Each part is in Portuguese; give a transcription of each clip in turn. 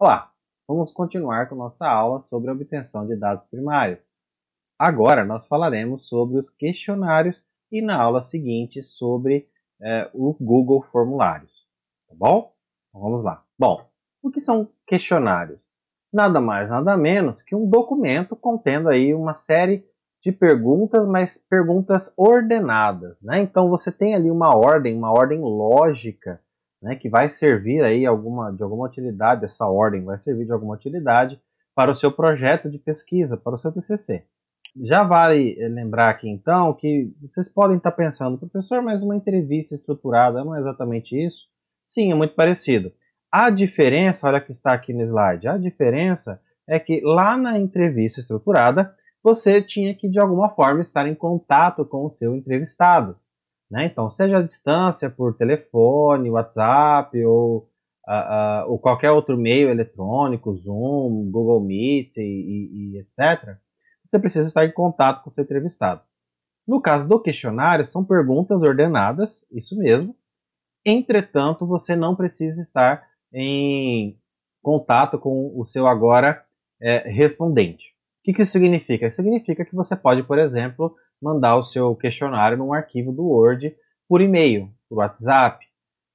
Olá, vamos continuar com nossa aula sobre obtenção de dados primários. Agora nós falaremos sobre os questionários e na aula seguinte sobre eh, o Google Formulários. Tá bom? Então, vamos lá. Bom, o que são questionários? Nada mais, nada menos que um documento contendo aí uma série de perguntas, mas perguntas ordenadas, né? Então você tem ali uma ordem, uma ordem lógica né, que vai servir aí alguma, de alguma utilidade, essa ordem vai servir de alguma utilidade para o seu projeto de pesquisa, para o seu TCC. Já vale eh, lembrar aqui então que vocês podem estar tá pensando, professor, mas uma entrevista estruturada não é exatamente isso? Sim, é muito parecido. A diferença, olha que está aqui no slide, a diferença é que lá na entrevista estruturada você tinha que de alguma forma estar em contato com o seu entrevistado. Né? Então, seja a distância, por telefone, WhatsApp ou, uh, uh, ou qualquer outro meio eletrônico, Zoom, Google Meet e, e, e etc., você precisa estar em contato com o seu entrevistado. No caso do questionário, são perguntas ordenadas, isso mesmo. Entretanto, você não precisa estar em contato com o seu agora é, respondente. O que, que isso significa? Significa que você pode, por exemplo, mandar o seu questionário num arquivo do Word por e-mail, por WhatsApp,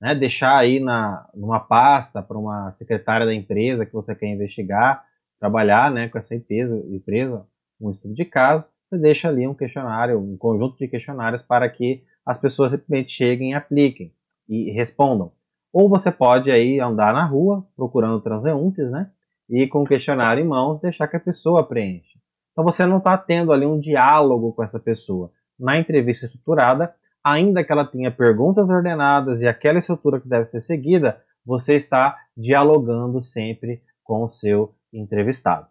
né? deixar aí na, numa pasta para uma secretária da empresa que você quer investigar, trabalhar né, com essa empresa, empresa, um estudo de caso, você deixa ali um questionário, um conjunto de questionários para que as pessoas simplesmente cheguem e apliquem e respondam. Ou você pode aí andar na rua procurando transeuntes, né? E com o questionário em mãos deixar que a pessoa preenche. Então você não está tendo ali um diálogo com essa pessoa. Na entrevista estruturada, ainda que ela tenha perguntas ordenadas e aquela estrutura que deve ser seguida, você está dialogando sempre com o seu entrevistado.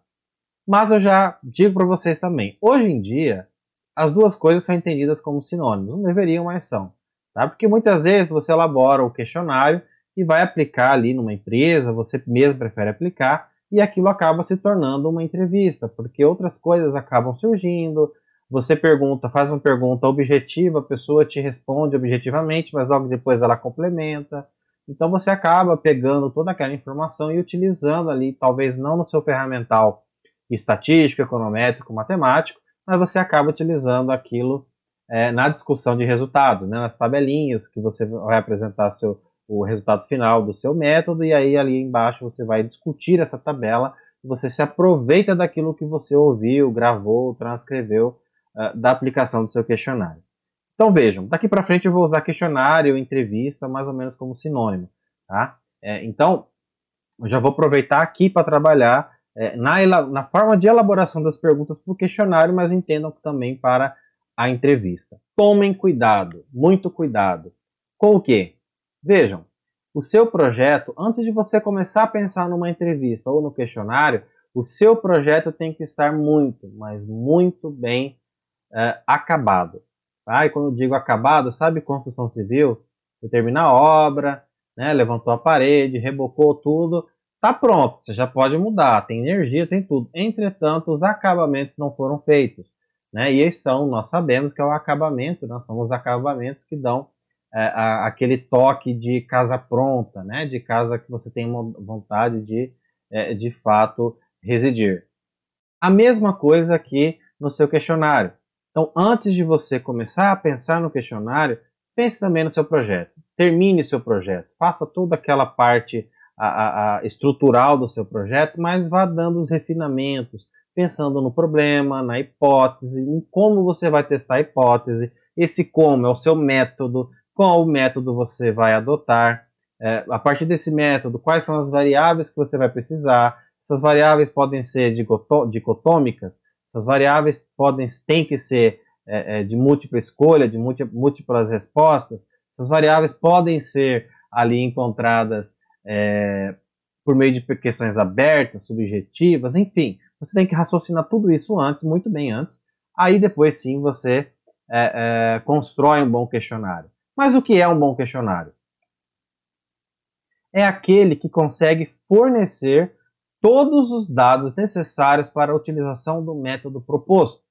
Mas eu já digo para vocês também, hoje em dia, as duas coisas são entendidas como sinônimos, não deveriam, mais são. Tá? Porque muitas vezes você elabora o questionário e vai aplicar ali numa empresa, você mesmo prefere aplicar, e aquilo acaba se tornando uma entrevista, porque outras coisas acabam surgindo. Você pergunta, faz uma pergunta objetiva, a pessoa te responde objetivamente, mas logo depois ela complementa. Então você acaba pegando toda aquela informação e utilizando ali, talvez não no seu ferramental estatístico, econométrico, matemático, mas você acaba utilizando aquilo é, na discussão de resultado, né, nas tabelinhas que você vai apresentar seu, o resultado final do seu método, e aí ali embaixo você vai discutir essa tabela, você se aproveita daquilo que você ouviu, gravou, transcreveu uh, da aplicação do seu questionário. Então vejam, daqui para frente eu vou usar questionário, entrevista, mais ou menos como sinônimo. Tá? É, então, eu já vou aproveitar aqui para trabalhar é, na, na forma de elaboração das perguntas para o questionário, mas entendam que também para a entrevista. Tomem cuidado, muito cuidado. Com o quê? Vejam, o seu projeto, antes de você começar a pensar numa entrevista ou no questionário, o seu projeto tem que estar muito, mas muito bem é, acabado. Tá? E quando eu digo acabado, sabe construção civil? Você termina a obra, né, levantou a parede, rebocou tudo, tá pronto, você já pode mudar, tem energia, tem tudo. Entretanto, os acabamentos não foram feitos. Né? E eles são, nós sabemos que é o acabamento, nós né? são os acabamentos que dão é, a, aquele toque de casa pronta, né? de casa que você tem vontade de, é, de fato, residir. A mesma coisa aqui no seu questionário. Então, antes de você começar a pensar no questionário, pense também no seu projeto. Termine seu projeto. Faça toda aquela parte a, a, estrutural do seu projeto, mas vá dando os refinamentos, pensando no problema, na hipótese, em como você vai testar a hipótese. Esse como é o seu método, qual método você vai adotar, é, a partir desse método, quais são as variáveis que você vai precisar. Essas variáveis podem ser dicotômicas, essas variáveis podem, têm que ser é, é de múltipla escolha, de múltiplas respostas. Essas variáveis podem ser ali encontradas é, por meio de questões abertas, subjetivas, enfim. Você tem que raciocinar tudo isso antes, muito bem antes. Aí depois sim você é, constrói um bom questionário. Mas o que é um bom questionário? É aquele que consegue fornecer todos os dados necessários para a utilização do método proposto.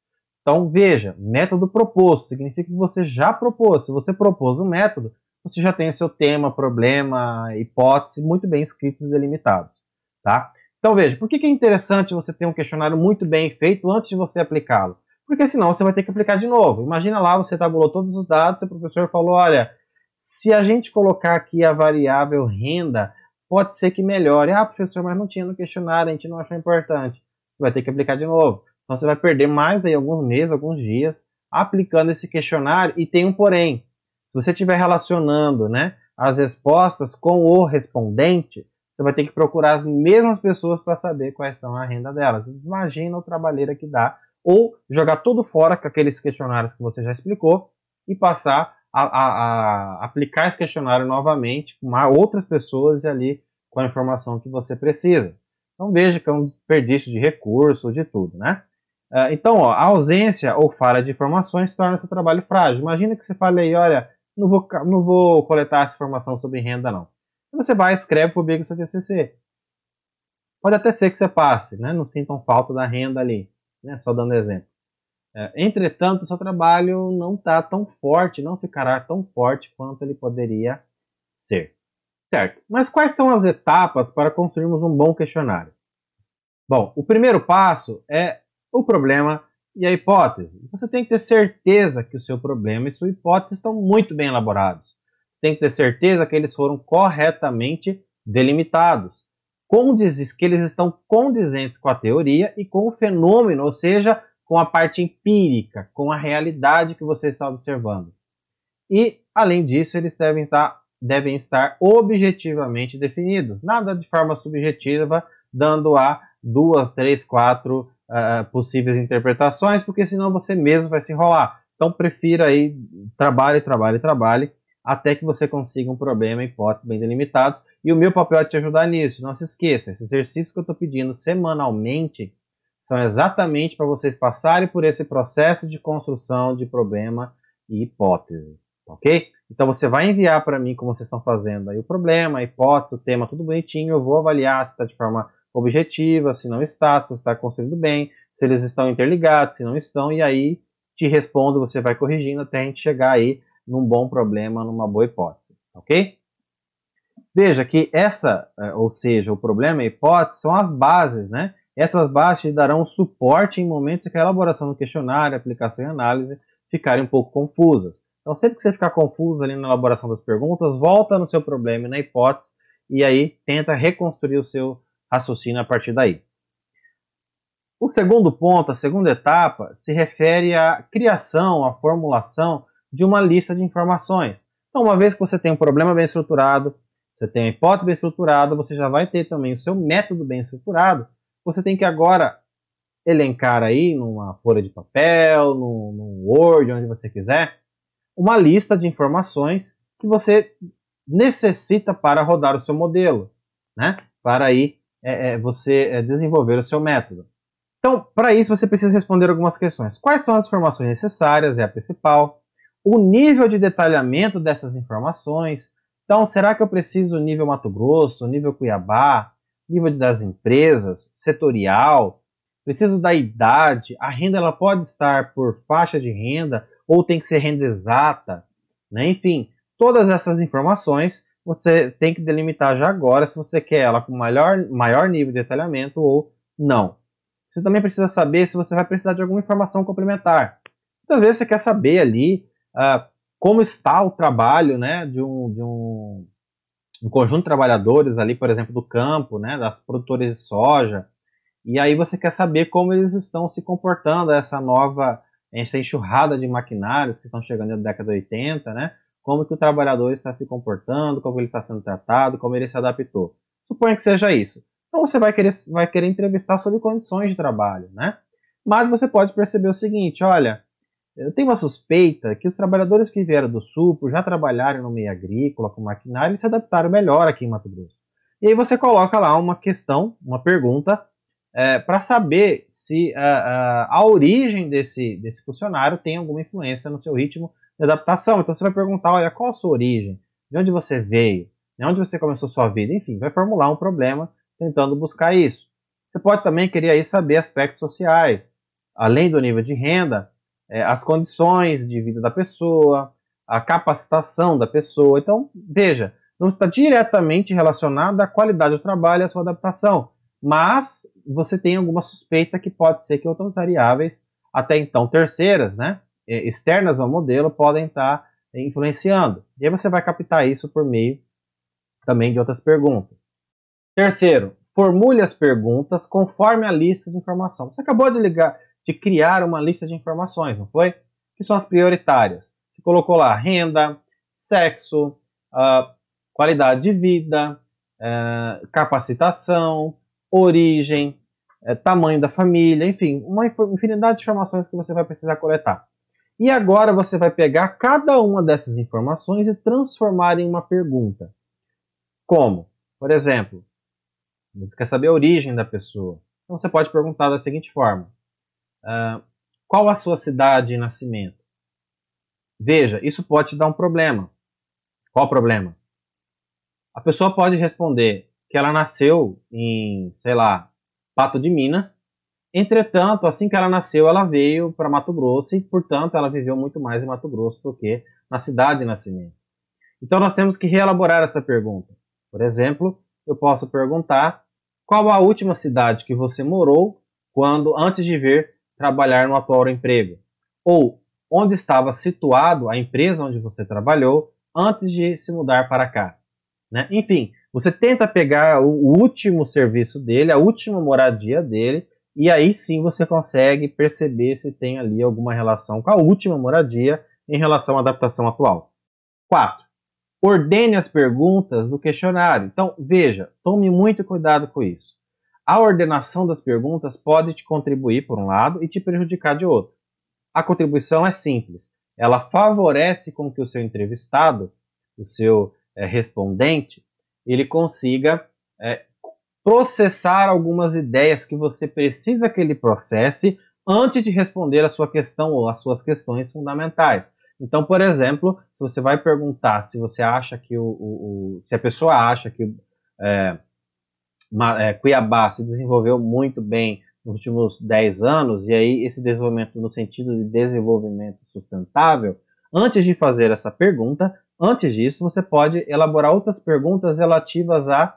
Então veja, método proposto significa que você já propôs. Se você propôs o um método, você já tem o seu tema, problema, hipótese muito bem escritos e delimitados. Tá? Então veja, por que é interessante você ter um questionário muito bem feito antes de você aplicá-lo? porque senão você vai ter que aplicar de novo. Imagina lá, você tabulou todos os dados, o professor falou, olha, se a gente colocar aqui a variável renda, pode ser que melhore. Ah, professor, mas não tinha no questionário, a gente não achou importante. Você vai ter que aplicar de novo. Então você vai perder mais aí alguns meses, alguns dias, aplicando esse questionário e tem um porém. Se você estiver relacionando né, as respostas com o respondente, você vai ter que procurar as mesmas pessoas para saber quais são a renda delas. Imagina o trabalhador que dá ou jogar tudo fora com aqueles questionários que você já explicou e passar a, a, a aplicar esse questionário novamente com outras pessoas e ali com a informação que você precisa. Então veja que é um desperdício de recurso, de tudo, né? Ah, então, ó, a ausência ou falha de informações torna o seu trabalho frágil. Imagina que você fale aí, olha, não vou, não vou coletar essa informação sobre renda, não. Então, você vai, escreve, publica o seu TCC. Pode até ser que você passe, né? Não sintam falta da renda ali né? Só dando exemplo. É, entretanto, seu trabalho não está tão forte, não ficará tão forte quanto ele poderia ser. Certo. Mas quais são as etapas para construirmos um bom questionário? Bom, o primeiro passo é o problema e a hipótese. Você tem que ter certeza que o seu problema e sua hipótese estão muito bem elaborados. Tem que ter certeza que eles foram corretamente delimitados condizes, que eles estão condizentes com a teoria e com o fenômeno, ou seja, com a parte empírica, com a realidade que você está observando. E, além disso, eles devem estar, tá, devem estar objetivamente definidos, nada de forma subjetiva, dando a duas, três, quatro uh, possíveis interpretações, porque senão você mesmo vai se enrolar. Então prefira aí, trabalhe, trabalhe, trabalhe, até que você consiga um problema, hipótese bem delimitados. E o meu papel é te ajudar nisso. Não se esqueça, esses exercícios que eu estou pedindo semanalmente são exatamente para vocês passarem por esse processo de construção de problema e hipótese, ok? Então você vai enviar para mim como vocês estão fazendo aí o problema, a hipótese, o tema, tudo bonitinho. Eu vou avaliar se está de forma objetiva, se não está, se está construindo bem, se eles estão interligados, se não estão, e aí te respondo, você vai corrigindo até a gente chegar aí num bom problema, numa boa hipótese, ok? Veja que essa, é, ou seja, o problema e a hipótese são as bases, né? Essas bases te darão suporte em momentos em que a elaboração do questionário, aplicação e análise ficarem um pouco confusas. Então, sempre que você ficar confuso ali na elaboração das perguntas, volta no seu problema e na hipótese e aí tenta reconstruir o seu raciocínio a partir daí. O segundo ponto, a segunda etapa, se refere à criação, à formulação de uma lista de informações. Então, uma vez que você tem um problema bem estruturado, você tem a hipótese bem estruturada, você já vai ter também o seu método bem estruturado. Você tem que agora elencar aí numa folha de papel, num, num Word, onde você quiser, uma lista de informações que você necessita para rodar o seu modelo, né? Para aí é, é, você é, desenvolver o seu método. Então, para isso, você precisa responder algumas questões. Quais são as informações necessárias? É a principal o nível de detalhamento dessas informações. Então, será que eu preciso nível Mato Grosso, nível Cuiabá, nível das empresas, setorial? Preciso da idade? A renda ela pode estar por faixa de renda ou tem que ser renda exata? Né? Enfim, todas essas informações você tem que delimitar já agora se você quer ela com maior, maior nível de detalhamento ou não. Você também precisa saber se você vai precisar de alguma informação complementar. Muitas vezes você quer saber ali uh, como está o trabalho né, de, um, de um, um, conjunto de trabalhadores ali, por exemplo, do campo, né, das produtoras de soja, e aí você quer saber como eles estão se comportando essa nova essa enxurrada de maquinários que estão chegando na década de 80, né? Como que o trabalhador está se comportando, como ele está sendo tratado, como ele se adaptou. Suponha que seja isso. Então você vai querer, vai querer entrevistar sobre condições de trabalho, né? Mas você pode perceber o seguinte, olha, eu tenho uma suspeita que os trabalhadores que vieram do sul, por já trabalharem no meio agrícola, com maquinário, se adaptaram melhor aqui em Mato Grosso. E aí você coloca lá uma questão, uma pergunta, é, para saber se a, é, a, é, a origem desse, desse funcionário tem alguma influência no seu ritmo de adaptação. Então você vai perguntar, olha, qual a sua origem? De onde você veio? De né, onde você começou sua vida? Enfim, vai formular um problema tentando buscar isso. Você pode também querer aí saber aspectos sociais. Além do nível de renda, é, as condições de vida da pessoa, a capacitação da pessoa. Então, veja, não está diretamente relacionada à qualidade do trabalho e à sua adaptação, mas você tem alguma suspeita que pode ser que outras variáveis, até então terceiras, né, é, externas ao modelo, podem estar tá, é, influenciando. E aí você vai captar isso por meio também de outras perguntas. Terceiro, formule as perguntas conforme a lista de informação. Você acabou de ligar, de criar uma lista de informações, não foi? Que são as prioritárias. Você colocou lá renda, sexo, uh, qualidade de vida, uh, capacitação, origem, uh, tamanho da família, enfim, uma infinidade de informações que você vai precisar coletar. E agora você vai pegar cada uma dessas informações e transformar em uma pergunta. Como? Por exemplo, você quer saber a origem da pessoa. Então você pode perguntar da seguinte forma: ah, qual a sua cidade de nascimento? Veja, isso pode te dar um problema. Qual o problema? A pessoa pode responder que ela nasceu em, sei lá, Pato de Minas. Entretanto, assim que ela nasceu, ela veio para Mato Grosso e, portanto, ela viveu muito mais em Mato Grosso do que na cidade de nascimento. Então, nós temos que reelaborar essa pergunta. Por exemplo, eu posso perguntar qual a última cidade que você morou quando antes de vir trabalhar no atual emprego? Ou onde estava situado a empresa onde você trabalhou antes de se mudar para cá? Né? Enfim, você tenta pegar o último serviço dele, a última moradia dele, e aí sim você consegue perceber se tem ali alguma relação com a última moradia em relação à adaptação atual. 4. Ordene as perguntas do questionário. Então, veja, tome muito cuidado com isso. A ordenação das perguntas pode te contribuir por um lado e te prejudicar de outro. A contribuição é simples. Ela favorece com que o seu entrevistado, o seu é, respondente, ele consiga é, processar algumas ideias que você precisa que ele processe antes de responder a sua questão ou as suas questões fundamentais. Então, por exemplo, se você vai perguntar se você acha que o, o, o se a pessoa acha que é, é, Cuiabá se desenvolveu muito bem nos últimos 10 anos, e aí esse desenvolvimento no sentido de desenvolvimento sustentável, antes de fazer essa pergunta, antes disso, você pode elaborar outras perguntas relativas a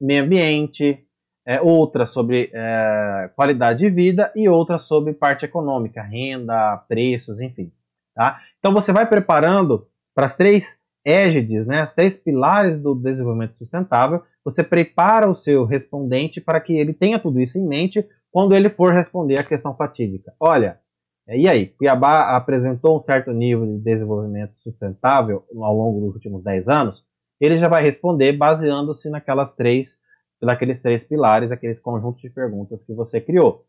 meio ambiente, é, outras sobre é, qualidade de vida e outras sobre parte econômica, renda, preços, enfim. Tá? Então você vai preparando para as três égides, né, as três pilares do desenvolvimento sustentável, você prepara o seu respondente para que ele tenha tudo isso em mente quando ele for responder a questão fatídica. Olha, é, e aí, Cuiabá apresentou um certo nível de desenvolvimento sustentável ao longo dos últimos 10 anos? Ele já vai responder baseando-se naquelas três, naqueles três pilares, aqueles conjuntos de perguntas que você criou.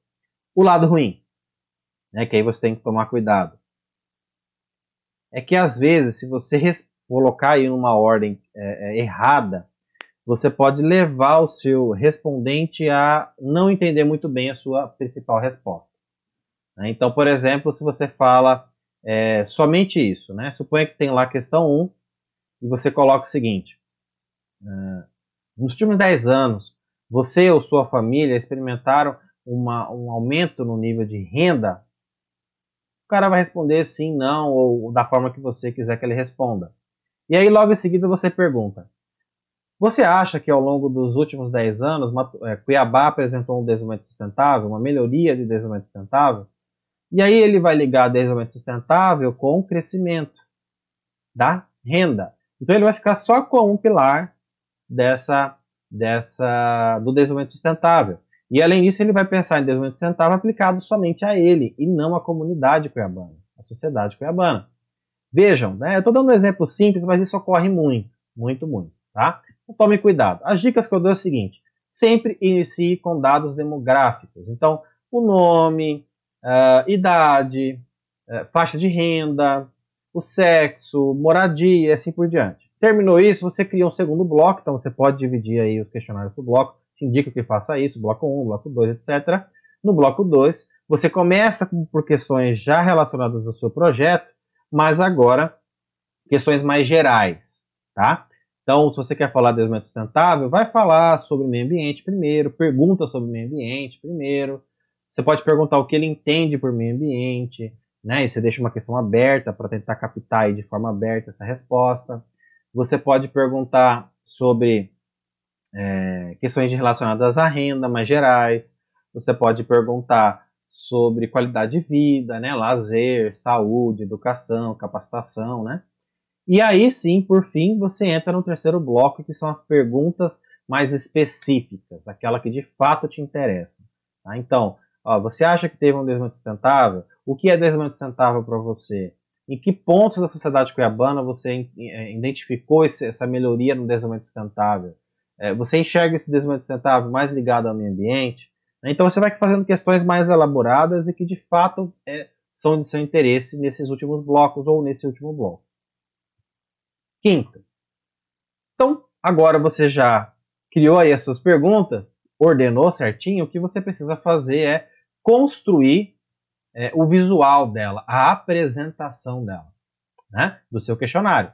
O lado ruim, né, que aí você tem que tomar cuidado, é que às vezes, se você colocar em uma ordem é, é, errada, você pode levar o seu respondente a não entender muito bem a sua principal resposta. Né? Então, por exemplo, se você fala é, somente isso, né? suponha que tem lá a questão 1 e você coloca o seguinte: é, Nos últimos 10 anos, você ou sua família experimentaram uma, um aumento no nível de renda? O cara vai responder sim, não, ou da forma que você quiser que ele responda. E aí logo em seguida você pergunta: Você acha que ao longo dos últimos 10 anos eh, Cuiabá apresentou um desenvolvimento sustentável, uma melhoria de desenvolvimento sustentável? E aí ele vai ligar desenvolvimento sustentável com o crescimento da renda. Então ele vai ficar só com um pilar dessa dessa do desenvolvimento sustentável. E além disso, ele vai pensar em desenvolvimento sustentável aplicado somente a ele e não à comunidade cuiabana, à sociedade cuiabana. Vejam, né? Eu estou dando um exemplo simples, mas isso ocorre muito, muito, muito, tá? Então tome cuidado. As dicas que eu dou é o seguinte: sempre inicie com dados demográficos. Então, o nome, uh, idade, uh, faixa de renda, o sexo, moradia e assim por diante. Terminou isso, você cria um segundo bloco, então você pode dividir aí os questionários por bloco, te indica que faça isso, bloco 1, bloco 2, etc. No bloco 2, você começa por questões já relacionadas ao seu projeto, mas agora questões mais gerais, tá? Então, se você quer falar de desenvolvimento sustentável, vai falar sobre o meio ambiente primeiro, pergunta sobre o meio ambiente primeiro. Você pode perguntar o que ele entende por meio ambiente, né? E você deixa uma questão aberta para tentar captar aí de forma aberta essa resposta. Você pode perguntar sobre é, questões relacionadas à renda mais gerais. Você pode perguntar sobre qualidade de vida, né, lazer, saúde, educação, capacitação, né? E aí sim, por fim, você entra no terceiro bloco, que são as perguntas mais específicas, aquela que de fato te interessa. Tá? Então, ó, você acha que teve um desenvolvimento sustentável? O que é desenvolvimento sustentável para você? Em que pontos da sociedade cuiabana você eh, identificou esse, essa melhoria no desenvolvimento sustentável? É, você enxerga esse desenvolvimento sustentável mais ligado ao meio ambiente? Né? Então você vai fazendo questões mais elaboradas e que de fato é, são de seu interesse nesses últimos blocos ou nesse último bloco. Quinta. Então, agora você já criou aí as suas perguntas, ordenou certinho, o que você precisa fazer é construir é, o visual dela, a apresentação dela, né, do seu questionário.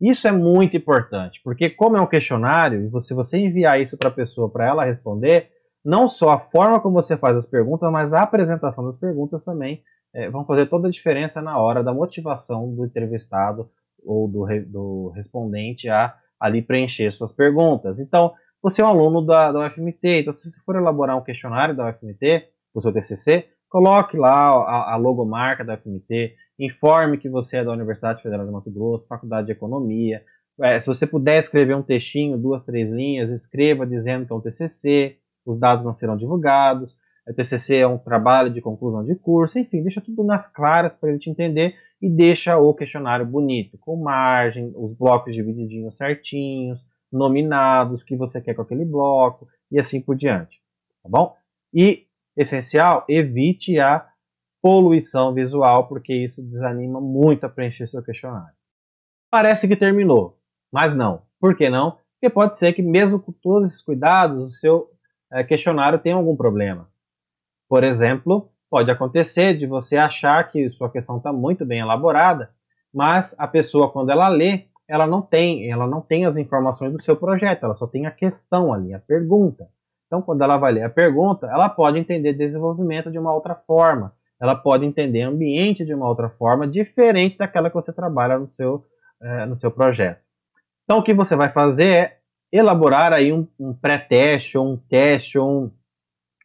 Isso é muito importante, porque como é um questionário, se você enviar isso para a pessoa para ela responder, não só a forma como você faz as perguntas, mas a apresentação das perguntas também é, vão fazer toda a diferença na hora da motivação do entrevistado ou do, do respondente a ali preencher suas perguntas. Então, você é um aluno da, da UFMT, então se você for elaborar um questionário da UFMT, o seu TCC, coloque lá a, a logomarca da UFMT, informe que você é da Universidade Federal de Mato Grosso, Faculdade de Economia. É, se você puder escrever um textinho, duas, três linhas, escreva dizendo que é um TCC os dados não serão divulgados, o TCC é um trabalho de conclusão de curso, enfim, deixa tudo nas claras para ele te entender e deixa o questionário bonito, com margem, os blocos divididinhos certinhos, nominados, o que você quer com aquele bloco e assim por diante, tá bom? E, essencial, evite a poluição visual, porque isso desanima muito a preencher seu questionário. Parece que terminou, mas não. Por que não? Porque pode ser que mesmo com todos esses cuidados, o seu é, questionário tem algum problema. Por exemplo, pode acontecer de você achar que sua questão está muito bem elaborada, mas a pessoa quando ela lê, ela não tem, ela não tem as informações do seu projeto, ela só tem a questão ali, a pergunta. Então, quando ela vai ler a pergunta, ela pode entender desenvolvimento de uma outra forma, ela pode entender ambiente de uma outra forma, diferente daquela que você trabalha no seu, eh, no seu projeto. Então, o que você vai fazer é elaborar aí um, um pré-teste ou um teste ou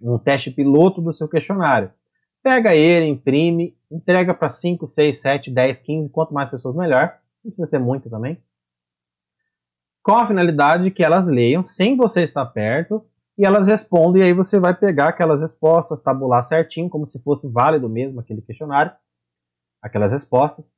um, um teste piloto do seu questionário. Pega ele, imprime, entrega para 5, 6, 7, 10, 15, quanto mais pessoas melhor. Não precisa ser muito também. Com a finalidade que elas leiam sem você estar perto e elas respondem e aí você vai pegar aquelas respostas, tabular certinho como se fosse válido mesmo aquele questionário, aquelas respostas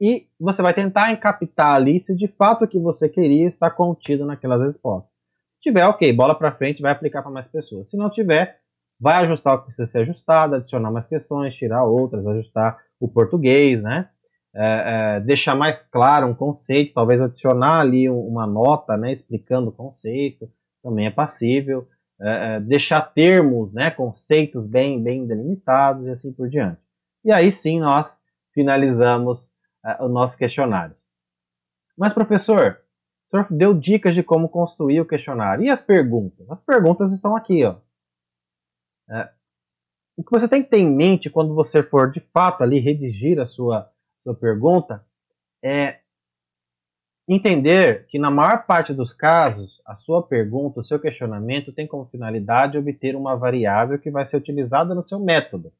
e você vai tentar encaptar ali se de fato o que você queria está contido naquelas respostas. Se tiver, ok, bola para frente, vai aplicar para mais pessoas. Se não tiver, vai ajustar o que precisa ser ajustado, adicionar mais questões, tirar outras, ajustar o português, né? É, é, deixar mais claro um conceito, talvez adicionar ali uma nota, né, explicando o conceito, também é passível. É, é, deixar termos, né, conceitos bem, bem delimitados e assim por diante. E aí sim nós finalizamos uh, o nosso questionário. Mas, professor, o senhor deu dicas de como construir o questionário. E as perguntas? As perguntas estão aqui. Ó. É, o que você tem que ter em mente quando você for, de fato, ali redigir a sua, sua pergunta é entender que, na maior parte dos casos, a sua pergunta, o seu questionamento tem como finalidade obter uma variável que vai ser utilizada no seu método.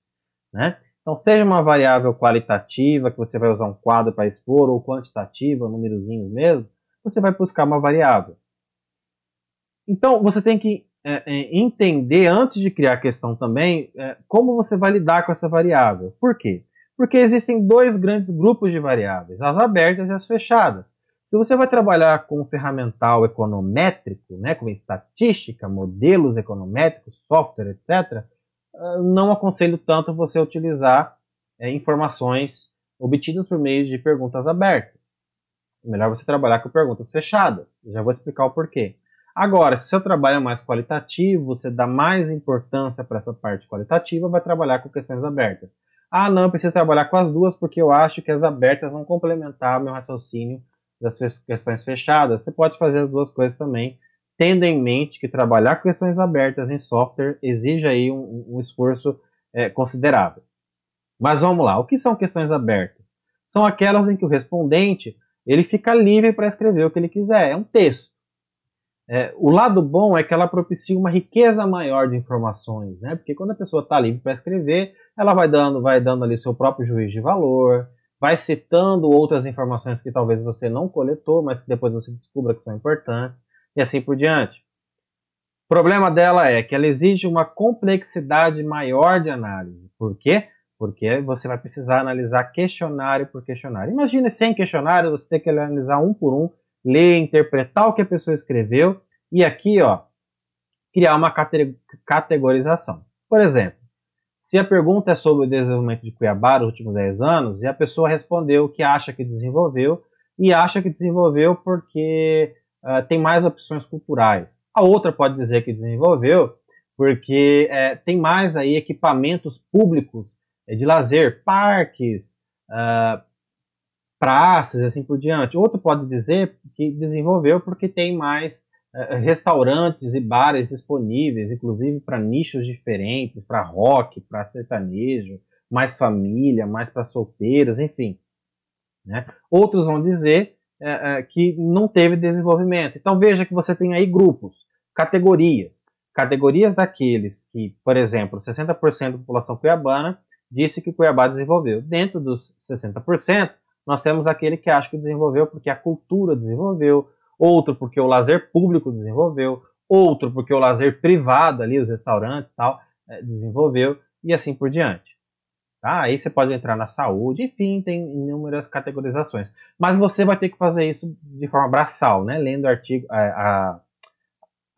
Né? Então, seja uma variável qualitativa, que você vai usar um quadro para expor, ou quantitativa, númerozinhos mesmo, você vai buscar uma variável. Então, você tem que é, é, entender, antes de criar a questão também, é, como você vai lidar com essa variável. Por quê? Porque existem dois grandes grupos de variáveis, as abertas e as fechadas. Se você vai trabalhar com um ferramental econométrico, né, como estatística, modelos econométricos, software, etc., ah, não aconselho tanto você utilizar é, informações obtidas por meio de perguntas abertas. melhor você trabalhar com perguntas fechadas. já vou explicar o porquê. Agora, se o seu trabalho é mais qualitativo, você dá mais importância para essa parte qualitativa, vai trabalhar com questões abertas. Ah, não, eu preciso trabalhar com as duas porque eu acho que as abertas vão complementar meu raciocínio das questões fechadas. Você pode fazer as duas coisas também, tendo em mente que trabalhar com questões abertas em software exige aí um, um esforço é, considerável. Mas vamos lá, o que são questões abertas? São aquelas em que o respondente ele fica livre para escrever o que ele quiser, é um texto. É, o lado bom é que ela propicia uma riqueza maior de informações, né? Porque quando a pessoa está livre para escrever, ela vai dando, vai dando ali seu próprio juiz de valor, vai citando outras informações que talvez você não coletou, mas que depois você descubra que são importantes e assim por diante. O problema dela é que ela exige uma complexidade maior de análise. Por quê? Porque você vai precisar analisar questionário por questionário. Imagine sem questionários, você tem que analisar um por um, ler, interpretar o que a pessoa escreveu e aqui, ó, criar uma categorização. Por exemplo, se a pergunta é sobre o desenvolvimento de Cuiabá nos últimos 10 anos e a pessoa respondeu que acha que desenvolveu e acha que desenvolveu porque uh, tem mais opções culturais. A outra pode dizer que desenvolveu porque é, tem mais aí equipamentos públicos é, de lazer, parques, uh, praças assim por diante. Outro pode dizer que desenvolveu porque tem mais uh, restaurantes e bares disponíveis, inclusive para nichos diferentes, para rock, para sertanejo, mais família, mais para solteiros, enfim. Né? Outros vão dizer é, é, que não teve desenvolvimento. Então veja que você tem aí grupos, categorias. Categorias daqueles que, por exemplo, 60% da população cuiabana disse que Cuiabá desenvolveu. Dentro dos 60%, nós temos aquele que acha que desenvolveu porque a cultura desenvolveu, outro porque o lazer público desenvolveu, outro porque o lazer privado ali, os restaurantes e tal, é, desenvolveu, e assim por diante. Tá? Aí você pode entrar na saúde, enfim, tem inúmeras categorizações. Mas você vai ter que fazer isso de forma braçal, né? Lendo artigo, a, é, a,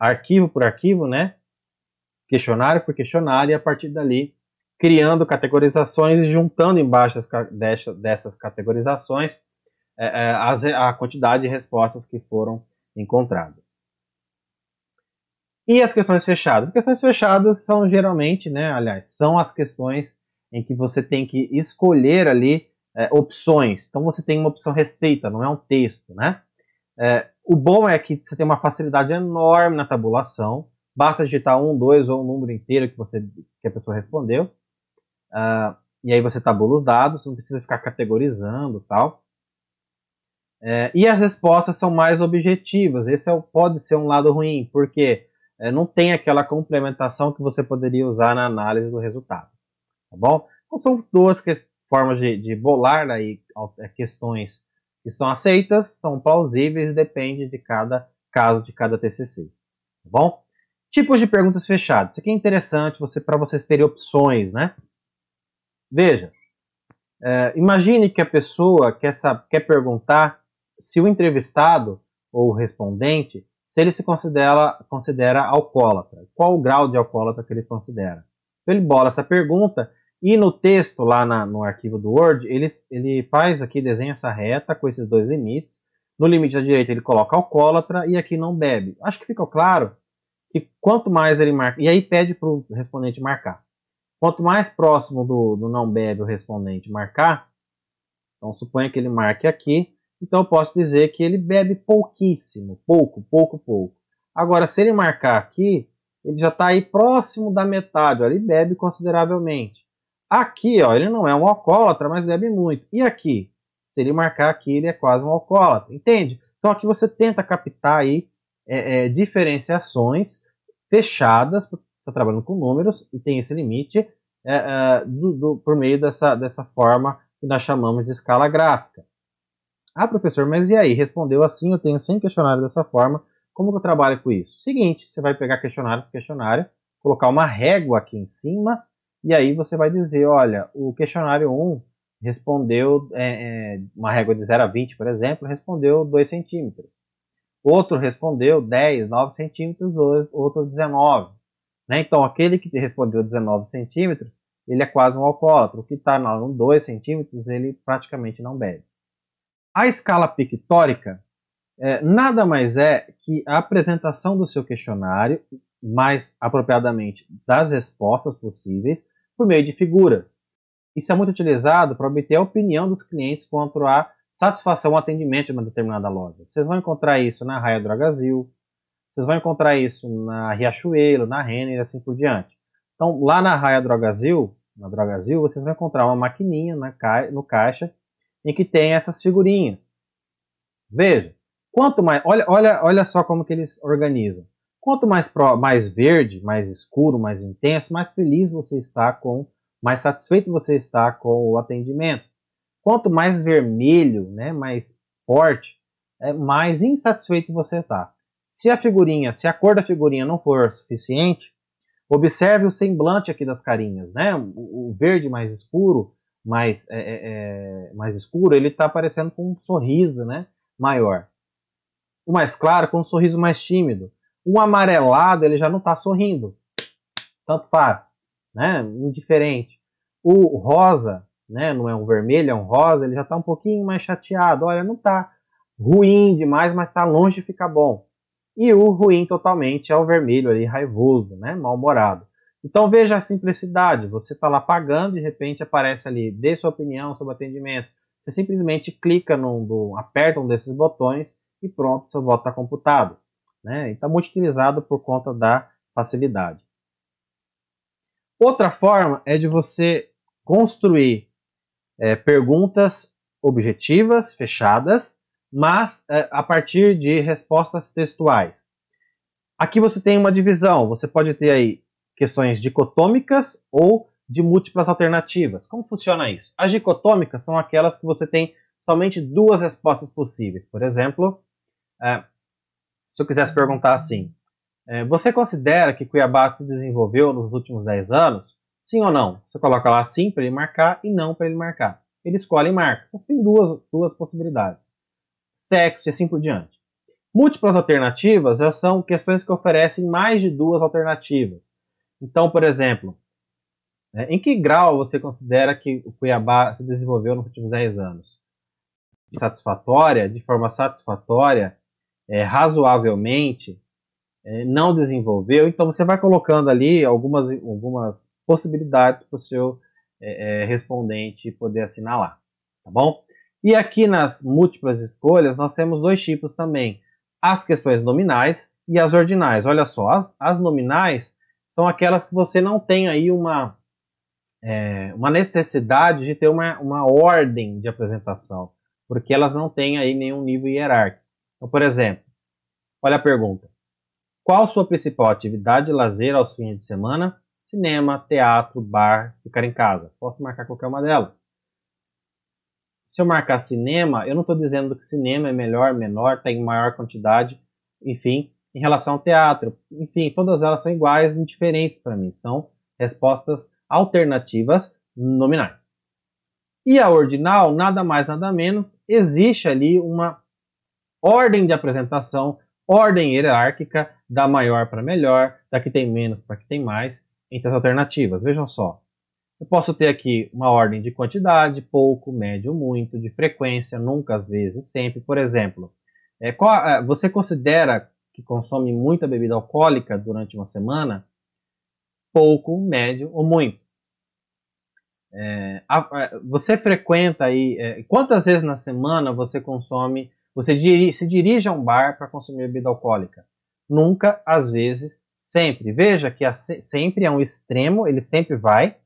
arquivo por arquivo, né? Questionário por questionário, e a partir dali criando categorizações e juntando embaixo dessas, dessas categorizações é, é, a quantidade de respostas que foram encontradas. E as questões fechadas? As questões fechadas são geralmente, né, aliás, são as questões em que você tem que escolher ali é, opções. Então você tem uma opção restrita, não é um texto, né? É, o bom é que você tem uma facilidade enorme na tabulação. Basta digitar um, dois ou um número inteiro que você que a pessoa respondeu. Uh, e aí você tabula os dados, você não precisa ficar categorizando tal. É, e as respostas são mais objetivas. Esse é pode ser um lado ruim, porque é, não tem aquela complementação que você poderia usar na análise do resultado tá bom? Então são duas que, formas de, de bolar né, aí é, questões que são aceitas, são plausíveis, depende de cada caso, de cada TCC, tá bom? Tipos de perguntas fechadas. Isso aqui é interessante você, para vocês terem opções, né? Veja, é, imagine que a pessoa quer, saber, quer perguntar se o entrevistado ou o respondente, se ele se considera, considera alcoólatra. Qual o grau de alcoólatra que ele considera? Então ele bola essa pergunta e no texto lá na, no arquivo do Word, ele, ele faz aqui, desenha essa reta com esses dois limites. No limite da direita ele coloca alcoólatra e aqui não bebe. Acho que ficou claro que quanto mais ele marca, e aí pede para o respondente marcar. Quanto mais próximo do, do não bebe o respondente marcar, então suponha que ele marque aqui, então eu posso dizer que ele bebe pouquíssimo, pouco, pouco, pouco. Agora, se ele marcar aqui, ele já está aí próximo da metade, ó, ele bebe consideravelmente. Aqui, ó, ele não é um alcoólatra, mas bebe muito. E aqui? Se ele marcar aqui, ele é quase um alcoólatra, entende? Então aqui você tenta captar aí é, é, diferenciações fechadas, está trabalhando com números e tem esse limite é, é, do, do, por meio dessa, dessa forma que nós chamamos de escala gráfica. Ah, professor, mas e aí? Respondeu assim, eu tenho 100 questionários dessa forma, como que eu trabalho com isso? Seguinte, você vai pegar questionário por questionário, colocar uma régua aqui em cima, e aí você vai dizer, olha, o questionário 1 respondeu, é, é, uma régua de 0 a 20, por exemplo, respondeu 2 centímetros. Outro respondeu 10, 9 centímetros, outro 19. Né? Então, aquele que respondeu 19 centímetros, ele é quase um alcoólatra. O que está no 2 centímetros, ele praticamente não bebe. A escala pictórica é, nada mais é que a apresentação do seu questionário, mais apropriadamente das respostas possíveis, por meio de figuras. Isso é muito utilizado para obter a opinião dos clientes quanto à satisfação ao atendimento de uma determinada loja. Vocês vão encontrar isso na Raia Drogazil, vocês vão encontrar isso na Riachuelo, na Renner e assim por diante. Então, lá na Raia Drogazil, na Drogazil, vocês vão encontrar uma maquininha na no caixa em que tem essas figurinhas. Veja, Quanto mais, olha, olha, olha só como que eles organizam. Quanto mais, pro, mais verde, mais escuro, mais intenso, mais feliz você está com, mais satisfeito você está com o atendimento. Quanto mais vermelho, né, mais forte, é, mais insatisfeito você está. Se a figurinha, se a cor da figurinha não for suficiente, observe o semblante aqui das carinhas, né? O, o verde mais escuro, mais, é, é, é mais escuro, ele está aparecendo com um sorriso, né? Maior. O mais claro com um sorriso mais tímido. O amarelado, ele já não está sorrindo. Tanto faz, né? Indiferente. O rosa, né? Não é um vermelho, é um rosa, ele já está um pouquinho mais chateado. Olha, não está ruim demais, mas está longe de ficar bom. E o ruim totalmente é o vermelho ali, raivoso, né? Mal-humorado. Então veja a simplicidade. Você está lá pagando, de repente aparece ali, dê sua opinião sobre atendimento. Você simplesmente clica num, do, aperta um desses botões e pronto, seu voto está computado. Né? Está muito utilizado por conta da facilidade. Outra forma é de você construir é, perguntas objetivas, fechadas, mas é, a partir de respostas textuais. Aqui você tem uma divisão, você pode ter aí questões dicotômicas ou de múltiplas alternativas. Como funciona isso? As dicotômicas são aquelas que você tem somente duas respostas possíveis. Por exemplo, é, se eu quisesse perguntar assim, é, você considera que Cuiabá se desenvolveu nos últimos 10 anos? Sim ou não? Você coloca lá sim para ele marcar e não para ele marcar. Ele escolhe e marca. Então, tem duas, duas possibilidades. Sexo e assim por diante. Múltiplas alternativas já são questões que oferecem mais de duas alternativas. Então, por exemplo, é, em que grau você considera que o Cuiabá se desenvolveu nos últimos 10 anos? Satisfatória? De forma satisfatória? é, razoavelmente é, não desenvolveu, então você vai colocando ali algumas, algumas possibilidades para o seu é, é, respondente poder assinar lá, tá bom? E aqui nas múltiplas escolhas nós temos dois tipos também, as questões nominais e as ordinais. Olha só, as, as nominais são aquelas que você não tem aí uma, é, uma necessidade de ter uma, uma ordem de apresentação, porque elas não têm aí nenhum nível hierárquico. Então, por exemplo, olha a pergunta. Qual sua principal atividade de lazer aos fins de semana? Cinema, teatro, bar, ficar em casa. Posso marcar qualquer uma delas. Se eu marcar cinema, eu não estou dizendo que cinema é melhor, menor, tem tá maior quantidade, enfim, em relação ao teatro. Enfim, todas elas são iguais, indiferentes para mim. São respostas alternativas nominais. E a ordinal, nada mais, nada menos, existe ali uma ordem de apresentação, ordem hierárquica, da maior para melhor, da que tem menos para que tem mais, entre as alternativas. Vejam só. Eu posso ter aqui uma ordem de quantidade, pouco, médio, muito, de frequência, nunca, às vezes, sempre. Por exemplo, é, qual, é, você considera que consome muita bebida alcoólica durante uma semana? Pouco, médio ou muito. É, a, a, é, você frequenta aí, é, quantas vezes na semana você consome você diri se dirige a um bar para consumir bebida alcoólica. Nunca, às vezes, sempre. Veja que sempre é um extremo, ele sempre vai,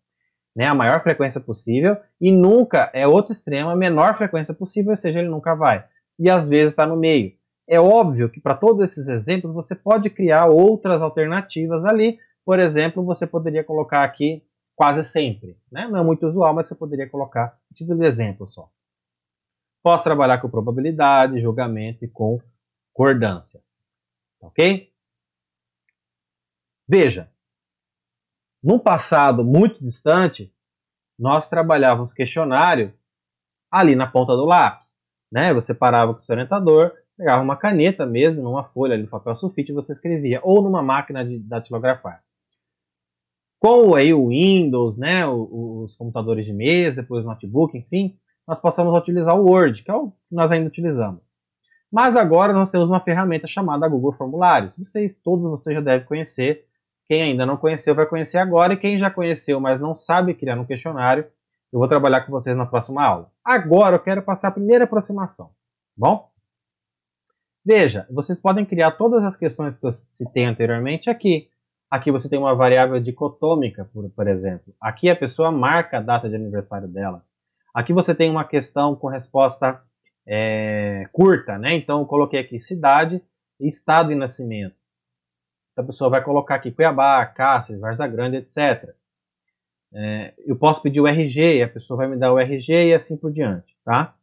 né, a maior frequência possível, e nunca é outro extremo, a menor frequência possível, ou seja, ele nunca vai. E às vezes está no meio. É óbvio que para todos esses exemplos você pode criar outras alternativas ali. Por exemplo, você poderia colocar aqui quase sempre. Né? Não é muito usual, mas você poderia colocar título de exemplo só. Posso trabalhar com probabilidade, julgamento e com concordância. Ok? Veja, num passado muito distante, nós trabalhávamos questionário ali na ponta do lápis. Né? Você parava com o seu orientador, pegava uma caneta mesmo, numa folha ali no papel sulfite, você escrevia, ou numa máquina de datilografar. Com aí o Windows, né, os computadores de mesa, depois o notebook, enfim, nós passamos a utilizar o Word, que é o que nós ainda utilizamos. Mas agora nós temos uma ferramenta chamada Google Formulários. Vocês, todos vocês já devem conhecer. Quem ainda não conheceu, vai conhecer agora. E quem já conheceu, mas não sabe criar um questionário, eu vou trabalhar com vocês na próxima aula. Agora eu quero passar a primeira aproximação, tá bom? Veja, vocês podem criar todas as questões que eu citei anteriormente aqui. Aqui você tem uma variável dicotômica, por, por exemplo. Aqui a pessoa marca a data de aniversário dela. Aqui você tem uma questão com resposta é, curta, né? Então eu coloquei aqui cidade e estado de nascimento. Então a pessoa vai colocar aqui Cuiabá, Cáceres, Varza Grande, etc. É, eu posso pedir o RG a pessoa vai me dar o RG e assim por diante, tá?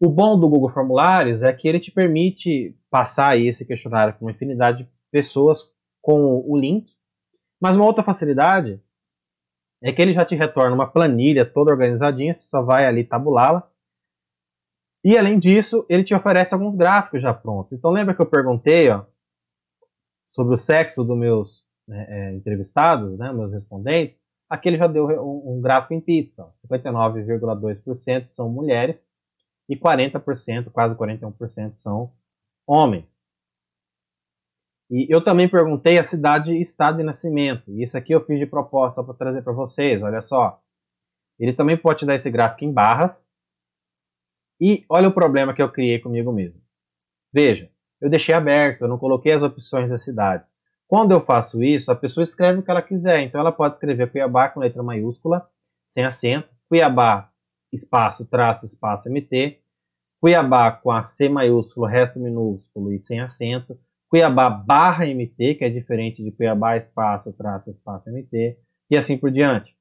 O bom do Google Formulários é que ele te permite passar esse questionário para uma infinidade de pessoas com o link. Mas uma outra facilidade é que ele já te retorna uma planilha toda organizadinha, você só vai ali tabulá-la. E além disso, ele te oferece alguns gráficos já prontos. Então lembra que eu perguntei ó, sobre o sexo dos meus né, é, entrevistados, né, meus respondentes? Aqui ele já deu um, um gráfico em pizza. 59,2% são mulheres e 40%, quase 41% são homens. E eu também perguntei a cidade e estado de nascimento. E isso aqui eu fiz de proposta para trazer para vocês, olha só. Ele também pode te dar esse gráfico em barras. E olha o problema que eu criei comigo mesmo. Veja, eu deixei aberto, eu não coloquei as opções da cidade. Quando eu faço isso, a pessoa escreve o que ela quiser. Então ela pode escrever Cuiabá com letra maiúscula, sem acento, Cuiabá, espaço, traço, espaço, MT, Cuiabá com a C maiúsculo, resto minúsculo e sem acento, Cuiabá barra MT, que é diferente de Cuiabá espaço traço espaço MT, e assim por diante.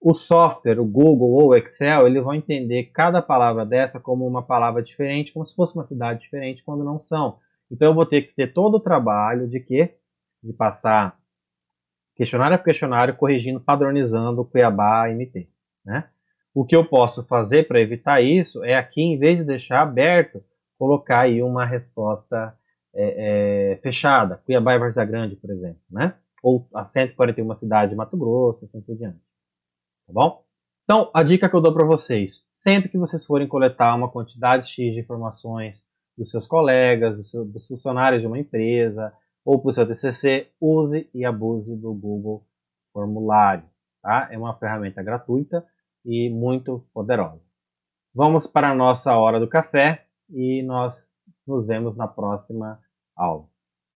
O software, o Google ou o Excel, eles vão entender cada palavra dessa como uma palavra diferente, como se fosse uma cidade diferente, quando não são. Então eu vou ter que ter todo o trabalho de que? De passar questionário a questionário, corrigindo, padronizando Cuiabá MT. Né? O que eu posso fazer para evitar isso é aqui, em vez de deixar aberto, colocar aí uma resposta é, é, fechada, Cuiabá e Varza Grande, por exemplo, né? Ou a 141 cidade, de Mato Grosso, assim por diante. Tá bom? Então, a dica que eu dou para vocês, sempre que vocês forem coletar uma quantidade X de informações dos seus colegas, dos, seus, dos funcionários de uma empresa, ou para o seu TCC, use e abuse do Google Formulário. Tá? É uma ferramenta gratuita e muito poderosa. Vamos para a nossa hora do café e nós nos vemos na próxima I'll